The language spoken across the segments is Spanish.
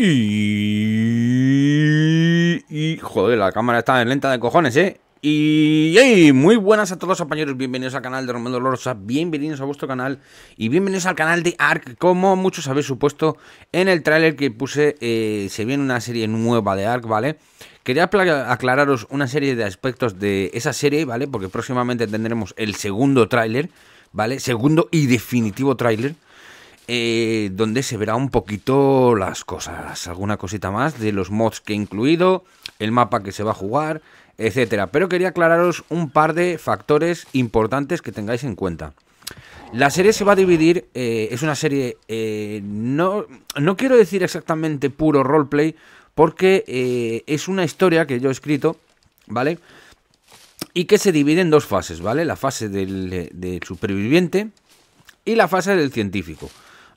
Y, Joder, la cámara está lenta de cojones, ¿eh? Y muy buenas a todos los compañeros, bienvenidos al canal de Román Lorosa, bienvenidos a vuestro canal y bienvenidos al canal de ARK, como muchos habéis supuesto en el tráiler que puse, eh, se viene una serie nueva de ARK, ¿vale? Quería aclararos una serie de aspectos de esa serie, ¿vale? Porque próximamente tendremos el segundo tráiler, ¿vale? Segundo y definitivo tráiler eh, donde se verá un poquito las cosas, alguna cosita más de los mods que he incluido, el mapa que se va a jugar, etcétera. Pero quería aclararos un par de factores importantes que tengáis en cuenta. La serie se va a dividir, eh, es una serie, eh, no, no quiero decir exactamente puro roleplay, porque es una historia que yo he escrito, ¿vale? Y que se divide en dos fases, ¿vale? La fase del superviviente y la fase del científico.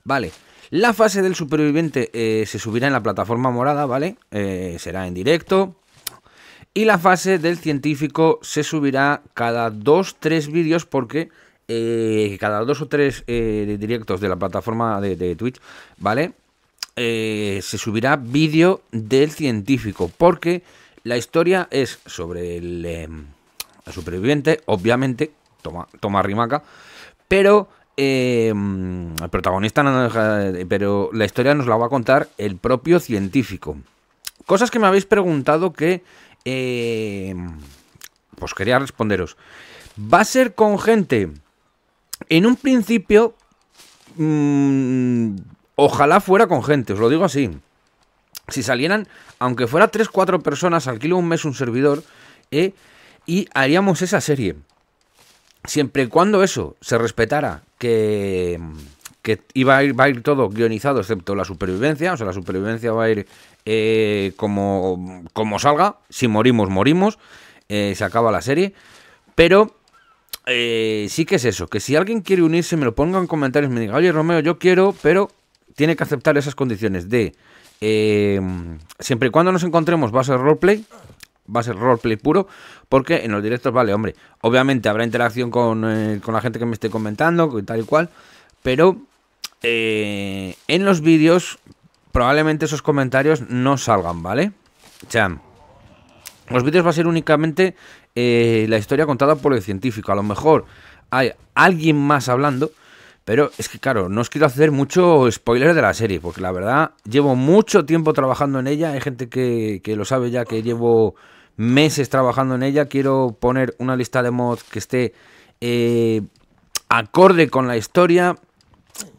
Vale. La fase del superviviente eh, se subirá en la plataforma morada, ¿vale? Eh, será en directo. Y la fase del científico se subirá cada 2 tres vídeos porque eh, cada dos o tres directos de la plataforma de, Twitch, ¿vale? se subirá vídeo del científico porque la historia es sobre el, em, superviviente, obviamente, toma, toma rimaca, pero Em, el protagonista, no pero la historia nos la va a contar el propio científico. Cosas que me habéis preguntado que... Em, pues quería responderos. Va a ser con gente. En un principio... Mm, ojalá fuera con gente, os lo digo así. Si salieran, aunque fuera 3-4 personas, alquilo un mes un servidor eh, y haríamos esa serie siempre y cuando eso se respetara, que, iba a ir, va a ir todo guionizado excepto la supervivencia, o sea, la supervivencia va a ir eh, como, salga, si morimos, morimos, eh, se acaba la serie, pero eh, sí que es eso, que si alguien quiere unirse, me lo ponga en comentarios, me diga, oye Romeo, yo quiero, pero tiene que aceptar esas condiciones de... siempre y cuando nos encontremos va a ser roleplay, va a ser roleplay puro, porque en los directos, vale, hombre, obviamente habrá interacción con, eh, la gente que me esté comentando, tal y cual, pero eh, en los vídeos probablemente esos comentarios no salgan, ¿vale? O los vídeos va a ser únicamente eh, la historia contada por el científico. A lo mejor hay alguien más hablando, pero es que claro, no os quiero hacer mucho spoiler de la serie, porque la verdad llevo mucho tiempo trabajando en ella. Hay gente que, que lo sabe ya que llevo meses trabajando en ella. Quiero poner una lista de mods que esté eh, acorde con la historia.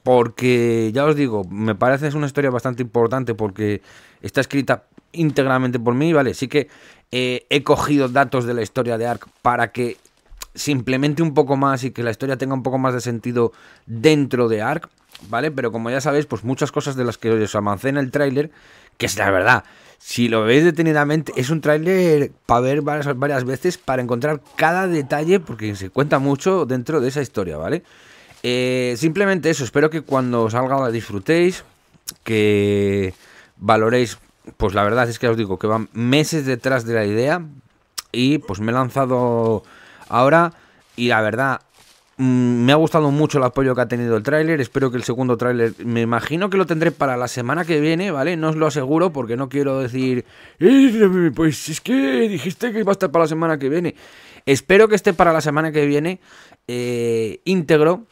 Porque, ya os digo, me parece es una historia bastante importante porque está escrita íntegramente por mí, ¿vale? Sí que eh, he cogido datos de la historia de Ark para que simplemente un poco más y que la historia tenga un poco más de sentido dentro de Ark. ¿vale? Pero como ya sabéis, pues muchas cosas de las que os en el tráiler, que es la verdad, si lo veis detenidamente, es un tráiler para ver varias, varias, veces, para encontrar cada detalle, porque se cuenta mucho dentro de esa historia, ¿vale? Eh, simplemente eso, espero que cuando salga la disfrutéis, que valoréis, pues la verdad es que os digo que van meses detrás de la idea y pues me he lanzado ahora y la verdad Mm, me ha gustado mucho el apoyo que ha tenido el tráiler. Espero que el segundo tráiler, me imagino que lo tendré para la semana que viene, ¿vale? No os lo aseguro porque no quiero decir, pues es que dijiste que iba a estar para la semana que viene. Espero que esté para la semana que viene eh, íntegro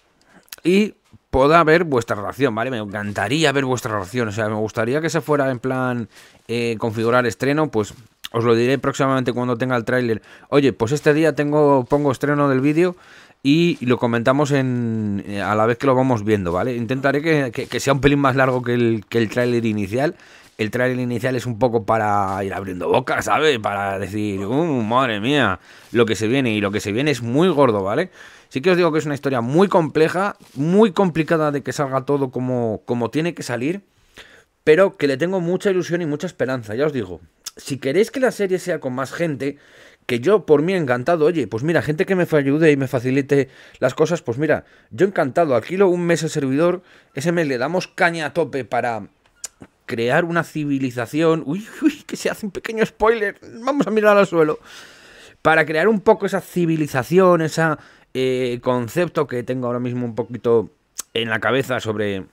y pueda ver vuestra relación ¿vale? Me encantaría ver vuestra relación o sea, me gustaría que se fuera en plan eh, configurar estreno, pues os lo diré próximamente cuando tenga el tráiler. Oye, pues este día tengo pongo estreno del vídeo y lo comentamos en, eh, a la vez que lo vamos viendo, ¿vale? Intentaré que, que, sea un pelín más largo que el, que el tráiler inicial. El tráiler inicial es un poco para ir abriendo boca, ¿sabes? Para decir, uh, madre mía, lo que se viene. Y lo que se viene es muy gordo, ¿vale? Sí que os digo que es una historia muy compleja, muy complicada de que salga todo como, como tiene que salir, pero que le tengo mucha ilusión y mucha esperanza, ya os digo. Si queréis que la serie sea con más gente, que yo por mí encantado, oye, pues mira, gente que me ayude y me facilite las cosas, pues mira, yo encantado, alquilo un mes el servidor, ese mes le damos caña a tope para crear una civilización, uy, uy, que se hace un pequeño spoiler, vamos a mirar al suelo, para crear un poco esa civilización, ese eh, concepto que tengo ahora mismo un poquito en la cabeza sobre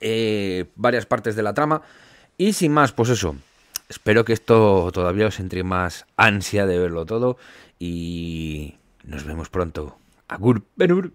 eh, varias partes de la trama, y sin más, pues eso, espero que esto todavía os entre más ansia de verlo todo y nos vemos pronto. Agur, benur.